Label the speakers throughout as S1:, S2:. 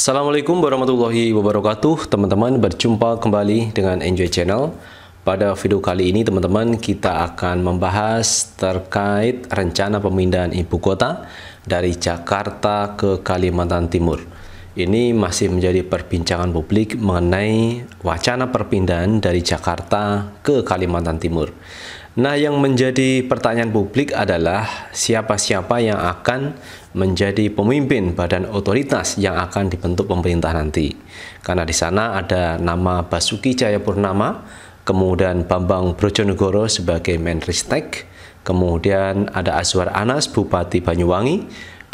S1: Assalamualaikum warahmatullahi wabarakatuh Teman-teman berjumpa kembali dengan Enjoy Channel Pada video kali ini teman-teman kita akan membahas terkait rencana pemindahan ibu kota dari Jakarta ke Kalimantan Timur Ini masih menjadi perbincangan publik mengenai wacana perpindahan dari Jakarta ke Kalimantan Timur Nah yang menjadi pertanyaan publik adalah siapa-siapa yang akan menjadi pemimpin badan otoritas yang akan dibentuk pemerintah nanti. Karena di sana ada nama Basuki Cahayapurnama, kemudian Bambang Brojonegoro sebagai Menristek, kemudian ada Aswar Anas Bupati Banyuwangi,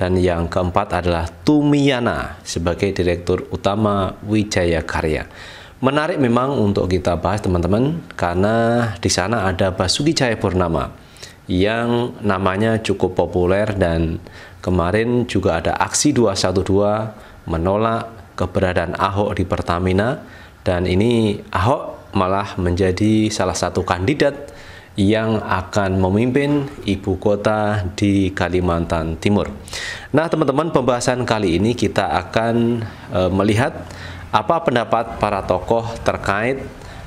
S1: dan yang keempat adalah Tumiana sebagai Direktur Utama Wijaya Karya. Menarik memang untuk kita bahas teman-teman karena di sana ada Basuki Cahayapurnama yang namanya cukup populer dan Kemarin juga ada aksi 212 menolak keberadaan Ahok di Pertamina dan ini Ahok malah menjadi salah satu kandidat yang akan memimpin ibu kota di Kalimantan Timur. Nah, teman-teman, pembahasan kali ini kita akan e, melihat apa pendapat para tokoh terkait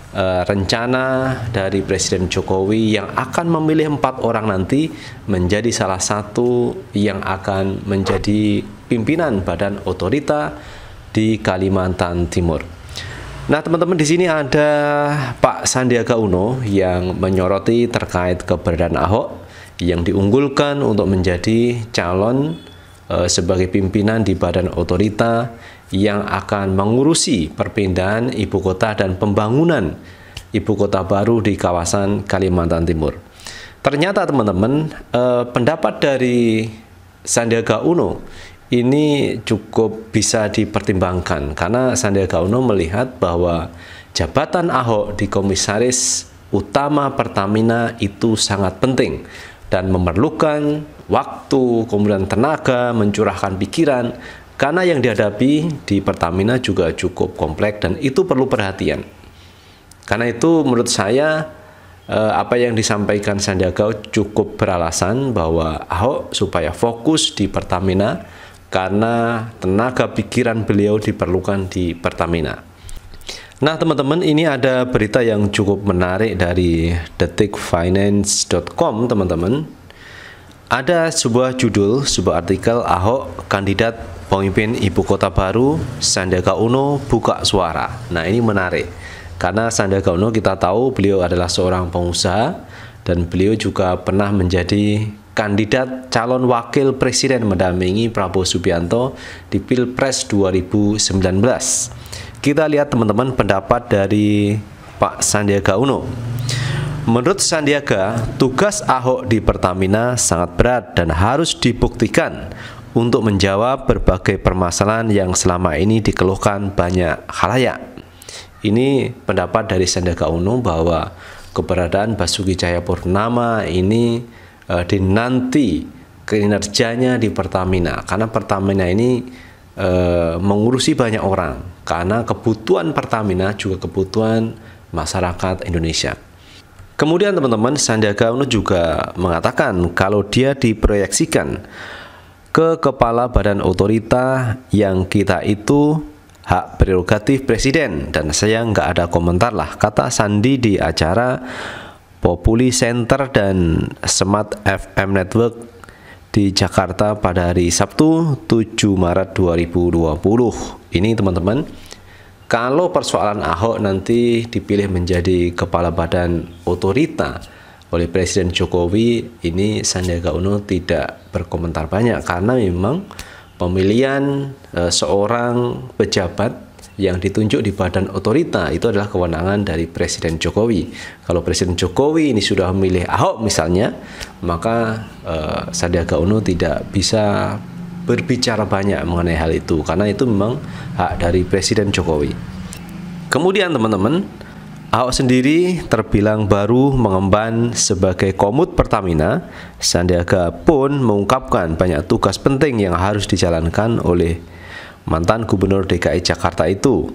S1: Eh, rencana dari Presiden Jokowi yang akan memilih empat orang nanti menjadi salah satu yang akan menjadi pimpinan badan otorita di Kalimantan Timur. Nah, teman-teman di sini ada Pak Sandiaga Uno yang menyoroti terkait keberadaan Ahok yang diunggulkan untuk menjadi calon eh, sebagai pimpinan di badan otorita yang akan mengurusi perpindahan ibu kota dan pembangunan ibu kota baru di kawasan Kalimantan Timur. Ternyata teman-teman eh, pendapat dari Sandiaga Uno ini cukup bisa dipertimbangkan karena Sandiaga Uno melihat bahwa jabatan Ahok di komisaris utama Pertamina itu sangat penting dan memerlukan waktu, kemudian tenaga, mencurahkan pikiran karena yang dihadapi di Pertamina juga cukup kompleks dan itu perlu perhatian. Karena itu menurut saya eh, apa yang disampaikan Sandiaga cukup beralasan bahwa Ahok supaya fokus di Pertamina karena tenaga pikiran beliau diperlukan di Pertamina. Nah teman-teman ini ada berita yang cukup menarik dari detikfinance.com teman-teman Ada sebuah judul, sebuah artikel Ahok kandidat pemimpin ibu kota baru Sandiaga Uno buka suara. Nah, ini menarik. Karena Sandiaga Uno kita tahu beliau adalah seorang pengusaha dan beliau juga pernah menjadi kandidat calon wakil presiden mendampingi Prabowo Subianto di Pilpres 2019. Kita lihat teman-teman pendapat dari Pak Sandiaga Uno. Menurut Sandiaga, tugas Ahok di Pertamina sangat berat dan harus dibuktikan untuk menjawab berbagai permasalahan yang selama ini dikeluhkan banyak halayak. Ini pendapat dari Sandiaga Uno bahwa keberadaan Basuki Cahayapurnama ini e, dinanti kinerjanya di Pertamina karena Pertamina ini e, mengurusi banyak orang karena kebutuhan Pertamina juga kebutuhan masyarakat Indonesia. Kemudian teman-teman Sandiaga Uno juga mengatakan kalau dia diproyeksikan ke kepala badan otorita yang kita itu hak prerogatif presiden dan saya nggak ada komentar lah kata Sandi di acara Populi Center dan Smart FM Network di Jakarta pada hari Sabtu 7 Maret 2020 ini teman-teman kalau persoalan Ahok nanti dipilih menjadi kepala badan otorita oleh Presiden Jokowi ini Sandiaga Uno tidak berkomentar banyak karena memang pemilihan e, seorang pejabat yang ditunjuk di badan otorita itu adalah kewenangan dari Presiden Jokowi. Kalau Presiden Jokowi ini sudah memilih Ahok misalnya, maka e, Sandiaga Uno tidak bisa berbicara banyak mengenai hal itu karena itu memang hak dari Presiden Jokowi. Kemudian teman-teman, Ahok sendiri terbilang baru mengemban sebagai komut Pertamina, Sandiaga pun mengungkapkan banyak tugas penting yang harus dijalankan oleh mantan gubernur DKI Jakarta itu.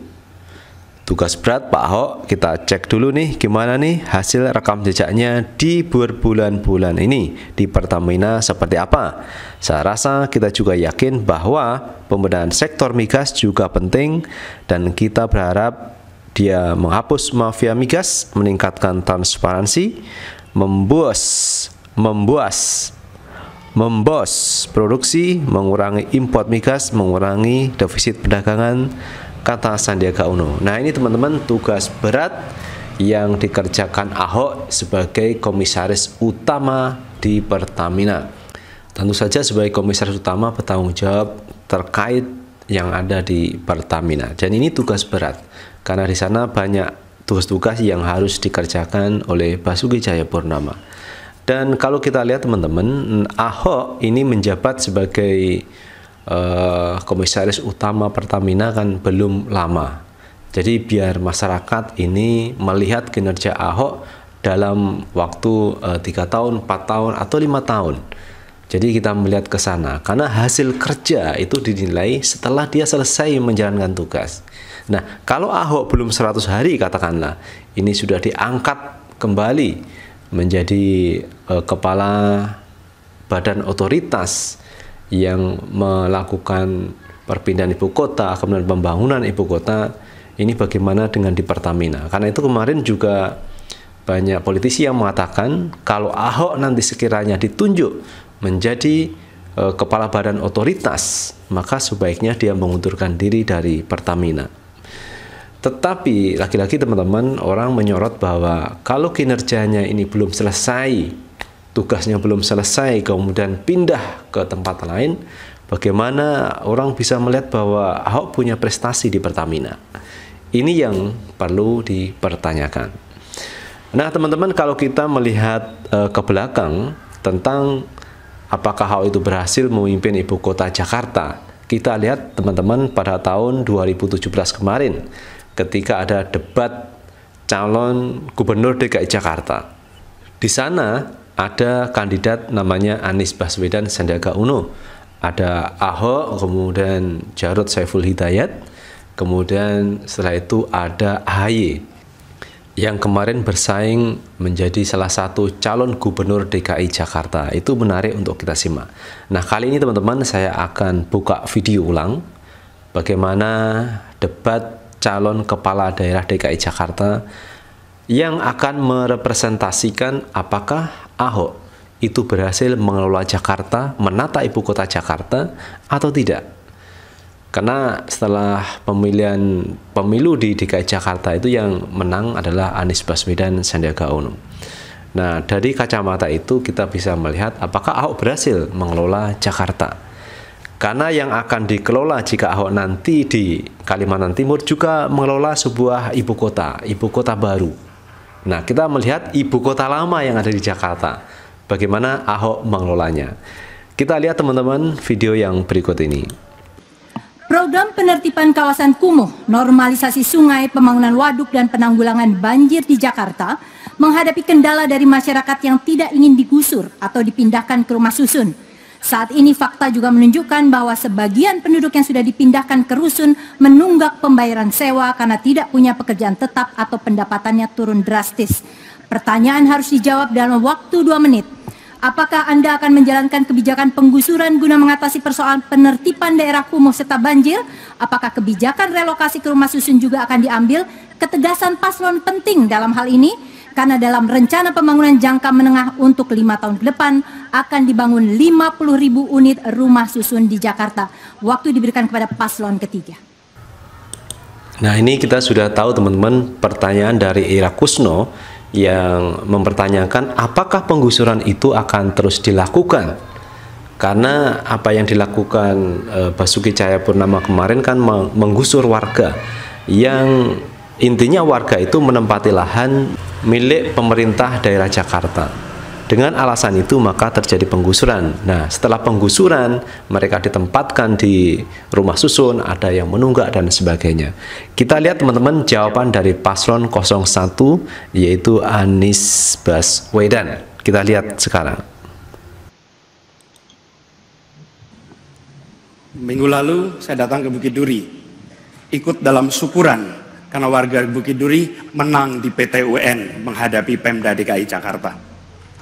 S1: Tugas berat Pak Ahok, kita cek dulu nih gimana nih hasil rekam jejaknya di berbulan-bulan ini di Pertamina seperti apa. Saya rasa kita juga yakin bahwa pembenahan sektor migas juga penting dan kita berharap dia menghapus mafia migas, meningkatkan transparansi, membuas, membuas, membos produksi, mengurangi import migas, mengurangi defisit perdagangan, kata Sandiaga Uno. Nah ini teman-teman tugas berat yang dikerjakan Ahok sebagai komisaris utama di Pertamina. Tentu saja sebagai komisaris utama bertanggung jawab terkait yang ada di Pertamina. Dan ini tugas berat karena di sana banyak tugas-tugas yang harus dikerjakan oleh Basuki Cahayapurnama. Dan kalau kita lihat teman-teman, Ahok ini menjabat sebagai uh, komisaris utama Pertamina kan belum lama. Jadi biar masyarakat ini melihat kinerja Ahok dalam waktu eh, tiga uh, tahun, 4 tahun atau lima tahun. Jadi kita melihat ke sana karena hasil kerja itu dinilai setelah dia selesai menjalankan tugas. Nah, kalau Ahok belum 100 hari katakanlah, ini sudah diangkat kembali menjadi uh, kepala badan otoritas yang melakukan perpindahan ibu kota, kemudian pembangunan ibu kota, ini bagaimana dengan di Pertamina? Karena itu kemarin juga banyak politisi yang mengatakan kalau Ahok nanti sekiranya ditunjuk menjadi e, kepala badan otoritas, maka sebaiknya dia mengundurkan diri dari Pertamina. Tetapi lagi-lagi teman-teman orang menyorot bahwa kalau kinerjanya ini belum selesai, tugasnya belum selesai kemudian pindah ke tempat lain, bagaimana orang bisa melihat bahwa Ahok punya prestasi di Pertamina? Ini yang perlu dipertanyakan. Nah, teman-teman kalau kita melihat e, ke belakang tentang apakah Ahok itu berhasil memimpin ibu kota Jakarta, kita lihat teman-teman pada tahun 2017 kemarin ketika ada debat calon gubernur DKI Jakarta. Di sana ada kandidat namanya Anies Baswedan Sandiaga Uno, ada Ahok, kemudian Jarod Saiful Hidayat, kemudian setelah itu ada AHY yang kemarin bersaing menjadi salah satu calon gubernur DKI Jakarta. Itu menarik untuk kita simak. Nah, kali ini teman-teman saya akan buka video ulang bagaimana debat calon kepala daerah DKI Jakarta yang akan merepresentasikan apakah Ahok itu berhasil mengelola Jakarta, menata ibu kota Jakarta atau tidak. Karena setelah pemilihan pemilu di DKI Jakarta itu yang menang adalah Anies Baswedan Sandiaga Uno. Nah, dari kacamata itu kita bisa melihat apakah Ahok berhasil mengelola Jakarta. Karena yang akan dikelola jika Ahok nanti di Kalimantan Timur juga mengelola sebuah ibu kota, ibu kota baru. Nah, kita melihat ibu kota lama yang ada di Jakarta. Bagaimana Ahok mengelolanya? Kita lihat teman-teman video yang berikut ini.
S2: Program penertiban kawasan kumuh, normalisasi sungai, pembangunan waduk, dan penanggulangan banjir di Jakarta menghadapi kendala dari masyarakat yang tidak ingin digusur atau dipindahkan ke rumah susun. Saat ini fakta juga menunjukkan bahwa sebagian penduduk yang sudah dipindahkan ke rusun menunggak pembayaran sewa karena tidak punya pekerjaan tetap atau pendapatannya turun drastis. Pertanyaan harus dijawab dalam waktu dua menit. Apakah Anda akan menjalankan kebijakan penggusuran guna mengatasi persoalan penertiban daerah kumuh serta banjir? Apakah kebijakan relokasi ke rumah susun juga akan diambil? Ketegasan paslon penting dalam hal ini karena dalam rencana pembangunan jangka menengah untuk lima tahun ke depan akan dibangun 50 ribu unit rumah susun di Jakarta. Waktu diberikan kepada paslon ketiga.
S1: Nah ini kita sudah tahu teman-teman pertanyaan dari Ira Kusno yang mempertanyakan apakah penggusuran itu akan terus dilakukan karena apa yang dilakukan eh, Basuki Cahayapurnama kemarin kan menggusur warga yang Intinya warga itu menempati lahan milik pemerintah daerah Jakarta. Dengan alasan itu maka terjadi penggusuran. Nah, setelah penggusuran mereka ditempatkan di rumah susun, ada yang menunggak dan sebagainya. Kita lihat teman-teman jawaban dari paslon 01 yaitu Anies Baswedan. Kita lihat sekarang.
S3: Minggu lalu saya datang ke Bukit Duri ikut dalam syukuran karena warga Bukit Duri menang di PT UN menghadapi Pemda DKI Jakarta.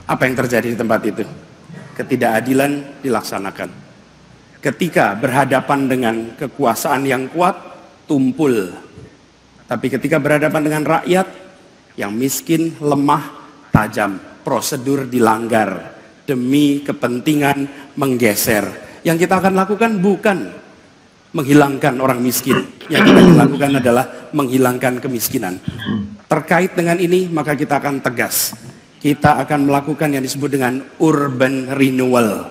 S3: Apa yang terjadi di tempat itu? Ketidakadilan dilaksanakan. Ketika berhadapan dengan kekuasaan yang kuat, tumpul. Tapi ketika berhadapan dengan rakyat yang miskin, lemah, tajam, prosedur dilanggar demi kepentingan menggeser. Yang kita akan lakukan bukan menghilangkan orang miskin. Yang kita lakukan adalah menghilangkan kemiskinan. Terkait dengan ini, maka kita akan tegas. Kita akan melakukan yang disebut dengan urban renewal,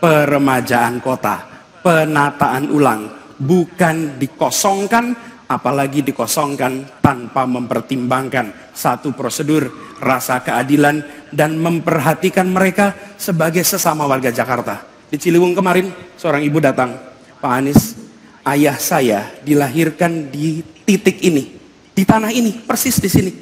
S3: peremajaan kota, penataan ulang, bukan dikosongkan, apalagi dikosongkan tanpa mempertimbangkan satu prosedur rasa keadilan dan memperhatikan mereka sebagai sesama warga Jakarta. Di Ciliwung kemarin, seorang ibu datang, Pak Anies, ayah saya dilahirkan di titik ini, di tanah ini, persis di sini.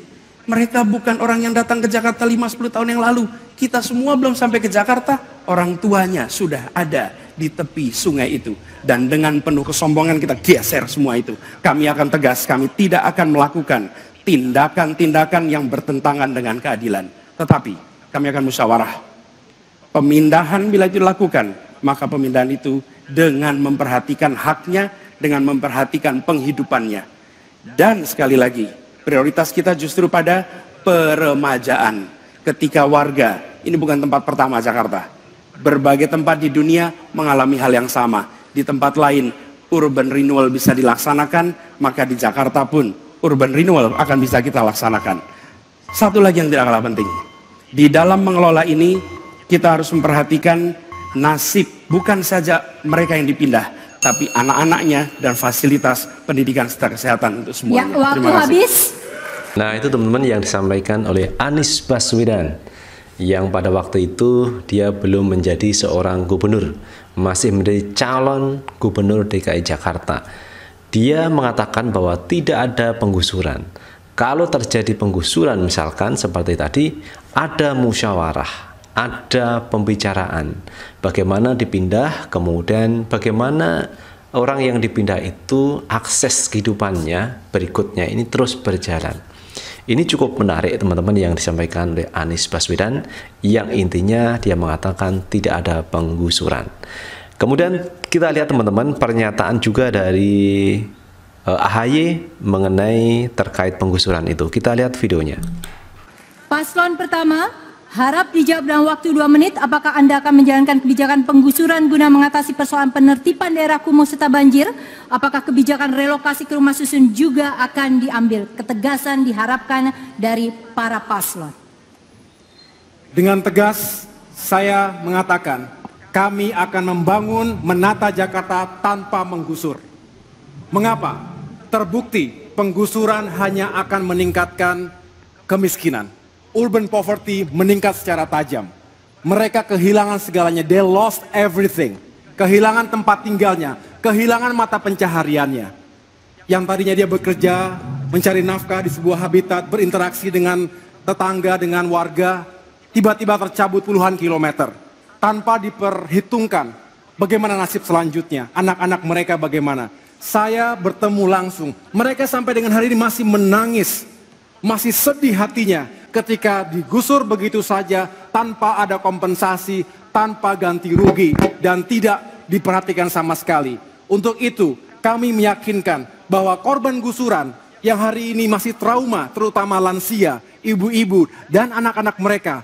S3: Mereka bukan orang yang datang ke Jakarta 5-10 tahun yang lalu. Kita semua belum sampai ke Jakarta, orang tuanya sudah ada di tepi sungai itu. Dan dengan penuh kesombongan kita geser semua itu. Kami akan tegas, kami tidak akan melakukan tindakan-tindakan yang bertentangan dengan keadilan. Tetapi kami akan musyawarah. Pemindahan bila itu dilakukan, maka pemindahan itu dengan memperhatikan haknya, dengan memperhatikan penghidupannya. Dan sekali lagi, prioritas kita justru pada peremajaan. Ketika warga, ini bukan tempat pertama Jakarta. Berbagai tempat di dunia mengalami hal yang sama. Di tempat lain, urban renewal bisa dilaksanakan, maka di Jakarta pun urban renewal akan bisa kita laksanakan. Satu lagi yang tidak kalah penting, di dalam mengelola ini kita harus memperhatikan nasib bukan saja mereka yang dipindah, tapi anak-anaknya dan fasilitas pendidikan serta kesehatan untuk semua. Ya, waktu Terima kasih. habis.
S1: Nah, itu teman-teman yang disampaikan oleh Anies Baswedan yang pada waktu itu dia belum menjadi seorang gubernur, masih menjadi calon gubernur DKI Jakarta. Dia mengatakan bahwa tidak ada penggusuran. Kalau terjadi penggusuran misalkan seperti tadi, ada musyawarah ada pembicaraan bagaimana dipindah, kemudian bagaimana orang yang dipindah itu akses kehidupannya berikutnya ini terus berjalan. Ini cukup menarik teman-teman yang disampaikan oleh Anies Baswedan yang intinya dia mengatakan tidak ada penggusuran. Kemudian kita lihat teman-teman pernyataan juga dari uh, eh, AHY mengenai terkait penggusuran itu. Kita lihat videonya.
S2: Paslon pertama, Harap dijawab dalam waktu dua menit, apakah Anda akan menjalankan kebijakan penggusuran guna mengatasi persoalan penertiban daerah kumuh serta banjir? Apakah kebijakan relokasi ke rumah susun juga akan diambil? Ketegasan diharapkan dari para paslon.
S4: Dengan tegas, saya mengatakan kami akan membangun menata Jakarta tanpa menggusur. Mengapa? Terbukti penggusuran hanya akan meningkatkan kemiskinan urban poverty meningkat secara tajam. Mereka kehilangan segalanya, they lost everything. Kehilangan tempat tinggalnya, kehilangan mata pencahariannya. Yang tadinya dia bekerja, mencari nafkah di sebuah habitat, berinteraksi dengan tetangga, dengan warga, tiba-tiba tercabut puluhan kilometer. Tanpa diperhitungkan bagaimana nasib selanjutnya, anak-anak mereka bagaimana. Saya bertemu langsung, mereka sampai dengan hari ini masih menangis, masih sedih hatinya ketika digusur begitu saja tanpa ada kompensasi, tanpa ganti rugi dan tidak diperhatikan sama sekali. Untuk itu kami meyakinkan bahwa korban gusuran yang hari ini masih trauma terutama lansia, ibu-ibu dan anak-anak mereka.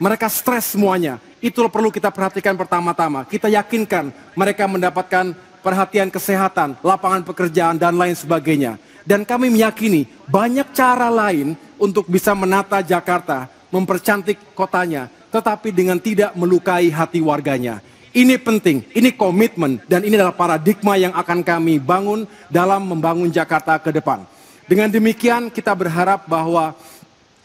S4: Mereka stres semuanya. Itu perlu kita perhatikan pertama-tama. Kita yakinkan mereka mendapatkan perhatian kesehatan, lapangan pekerjaan dan lain sebagainya. Dan kami meyakini banyak cara lain untuk bisa menata Jakarta, mempercantik kotanya, tetapi dengan tidak melukai hati warganya. Ini penting, ini komitmen, dan ini adalah paradigma yang akan kami bangun dalam membangun Jakarta ke depan. Dengan demikian, kita berharap bahwa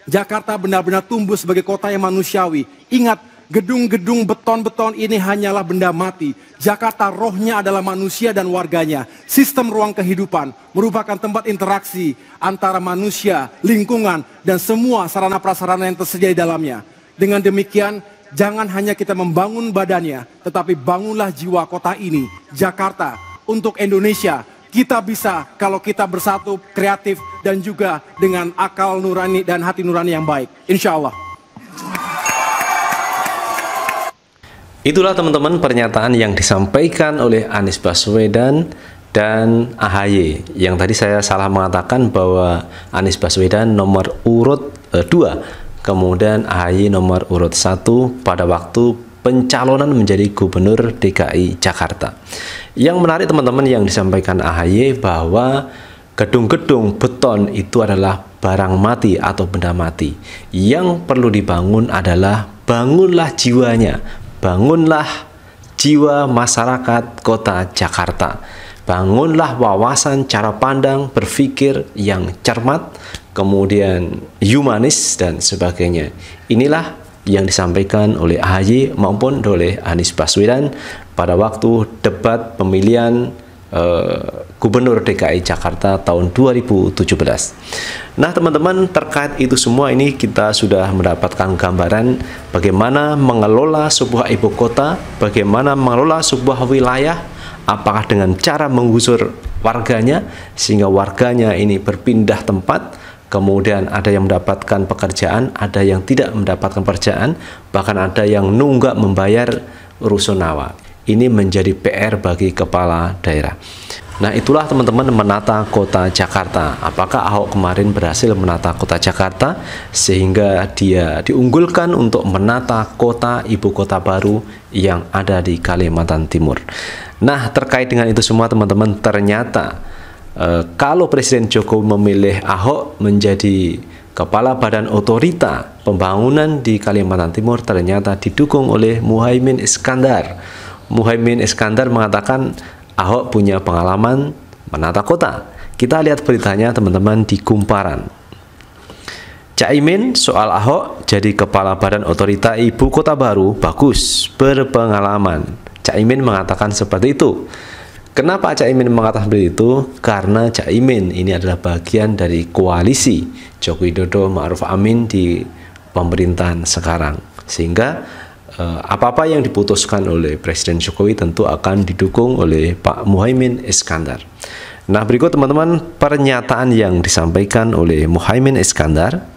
S4: Jakarta benar-benar tumbuh sebagai kota yang manusiawi. Ingat, Gedung-gedung beton-beton ini hanyalah benda mati. Jakarta rohnya adalah manusia dan warganya. Sistem ruang kehidupan merupakan tempat interaksi antara manusia, lingkungan, dan semua sarana-prasarana yang tersedia di dalamnya. Dengan demikian, jangan hanya kita membangun badannya, tetapi bangunlah jiwa kota ini, Jakarta, untuk Indonesia. Kita bisa kalau kita bersatu, kreatif, dan juga dengan akal nurani dan hati nurani yang baik. Insya Allah.
S1: Itulah teman-teman pernyataan yang disampaikan oleh Anies Baswedan dan AHY. Yang tadi saya salah mengatakan bahwa Anies Baswedan nomor urut 2, eh, kemudian AHY nomor urut 1 pada waktu pencalonan menjadi gubernur DKI Jakarta. Yang menarik teman-teman yang disampaikan AHY bahwa gedung-gedung beton itu adalah barang mati atau benda mati. Yang perlu dibangun adalah bangunlah jiwanya, bangunlah jiwa masyarakat kota Jakarta. Bangunlah wawasan cara pandang berpikir yang cermat, kemudian humanis dan sebagainya. Inilah yang disampaikan oleh AHY maupun oleh Anies Baswedan pada waktu debat pemilihan eh, Gubernur DKI Jakarta tahun 2017. Nah, teman-teman, terkait itu semua ini kita sudah mendapatkan gambaran bagaimana mengelola sebuah ibu kota, bagaimana mengelola sebuah wilayah, apakah dengan cara menggusur warganya sehingga warganya ini berpindah tempat kemudian ada yang mendapatkan pekerjaan, ada yang tidak mendapatkan pekerjaan, bahkan ada yang nunggak membayar rusunawa. Ini menjadi PR bagi kepala daerah. Nah itulah teman-teman menata kota Jakarta. Apakah Ahok kemarin berhasil menata kota Jakarta sehingga dia diunggulkan untuk menata kota ibu kota baru yang ada di Kalimantan Timur. Nah terkait dengan itu semua teman-teman ternyata e, kalau Presiden Jokowi memilih Ahok menjadi Kepala Badan Otorita Pembangunan di Kalimantan Timur ternyata didukung oleh Muhaimin Iskandar. Muhaimin Iskandar mengatakan Ahok punya pengalaman menata kota. Kita lihat beritanya teman-teman di Kumparan. Caimin soal Ahok jadi kepala badan otorita ibu kota baru bagus, berpengalaman. Caimin mengatakan seperti itu. Kenapa Caimin mengatakan seperti itu? Karena Caimin ini adalah bagian dari koalisi Joko Widodo Ma'ruf Amin di pemerintahan sekarang. Sehingga Eh, apa-apa yang diputuskan oleh Presiden Jokowi tentu akan didukung oleh Pak Muhaymin Iskandar. Nah, berikut teman-teman pernyataan yang disampaikan oleh Muhaymin Iskandar.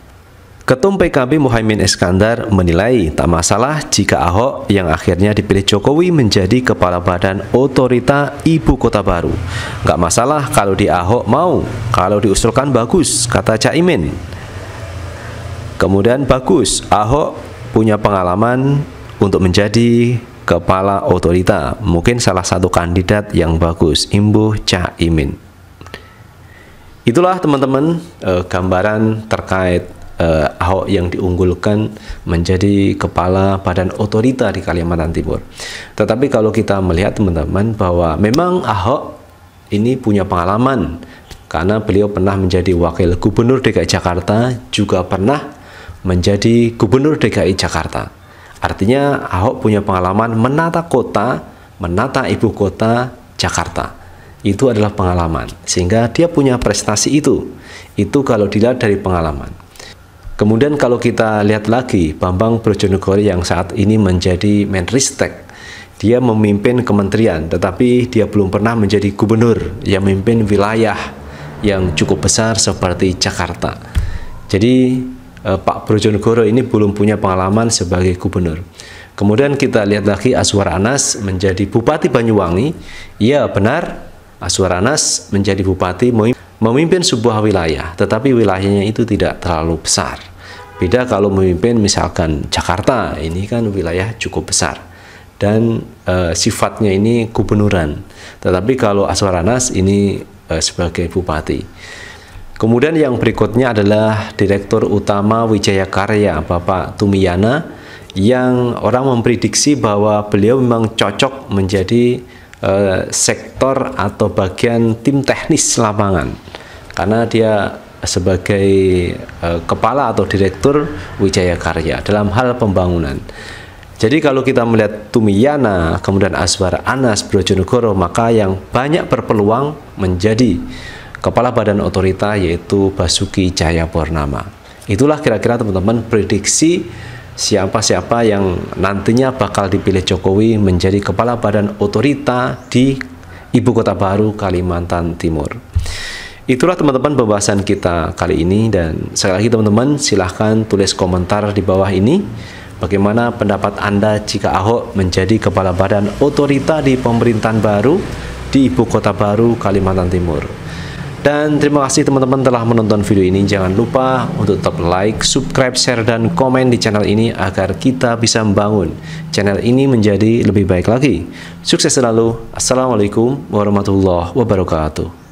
S1: Ketum PKB Muhaymin Iskandar menilai tak masalah jika Ahok yang akhirnya dipilih Jokowi menjadi kepala badan otorita ibu kota baru. Gak masalah kalau di Ahok mau, kalau diusulkan bagus, kata Caimin. Kemudian bagus, Ahok punya pengalaman untuk menjadi kepala otorita mungkin salah satu kandidat yang bagus Imbuh Cak Imin itulah teman-teman eh, gambaran terkait eh, Ahok yang diunggulkan menjadi kepala badan otorita di Kalimantan Timur tetapi kalau kita melihat teman-teman bahwa memang Ahok ini punya pengalaman karena beliau pernah menjadi wakil gubernur DKI Jakarta juga pernah menjadi gubernur DKI Jakarta Artinya Ahok punya pengalaman menata kota, menata ibu kota Jakarta. Itu adalah pengalaman, sehingga dia punya prestasi itu. Itu kalau dilihat dari pengalaman. Kemudian kalau kita lihat lagi, Bambang Brojonegoro yang saat ini menjadi Menristek, dia memimpin kementerian, tetapi dia belum pernah menjadi gubernur yang memimpin wilayah yang cukup besar seperti Jakarta. Jadi Eh, Pak Brojonegoro ini belum punya pengalaman sebagai gubernur. Kemudian kita lihat lagi Aswar Anas menjadi Bupati Banyuwangi. Ya benar, Aswar Anas menjadi Bupati memimpin sebuah wilayah, tetapi wilayahnya itu tidak terlalu besar. Beda kalau memimpin misalkan Jakarta, ini kan wilayah cukup besar dan e, sifatnya ini gubernuran. Tetapi kalau Aswar Anas ini e, sebagai Bupati. Kemudian yang berikutnya adalah Direktur Utama Wijaya Karya, Bapak Tumiyana, yang orang memprediksi bahwa beliau memang cocok menjadi eh, sektor atau bagian tim teknis lapangan. Karena dia sebagai eh, kepala atau direktur Wijaya Karya dalam hal pembangunan. Jadi kalau kita melihat Tumiyana, kemudian Aswar Anas Brojonegoro, maka yang banyak berpeluang menjadi Kepala Badan Otorita yaitu Basuki Cahaya Purnama. Itulah kira-kira teman-teman prediksi siapa-siapa yang nantinya bakal dipilih Jokowi menjadi Kepala Badan Otorita di Ibu Kota Baru, Kalimantan Timur. Itulah teman-teman pembahasan kita kali ini dan sekali lagi teman-teman silahkan tulis komentar di bawah ini bagaimana pendapat Anda jika Ahok menjadi Kepala Badan Otorita di pemerintahan baru di Ibu Kota Baru, Kalimantan Timur. Dan terima kasih teman-teman telah menonton video ini. Jangan lupa untuk tetap like, subscribe, share, dan komen di channel ini agar kita bisa membangun channel ini menjadi lebih baik lagi. Sukses selalu. Assalamualaikum warahmatullahi wabarakatuh.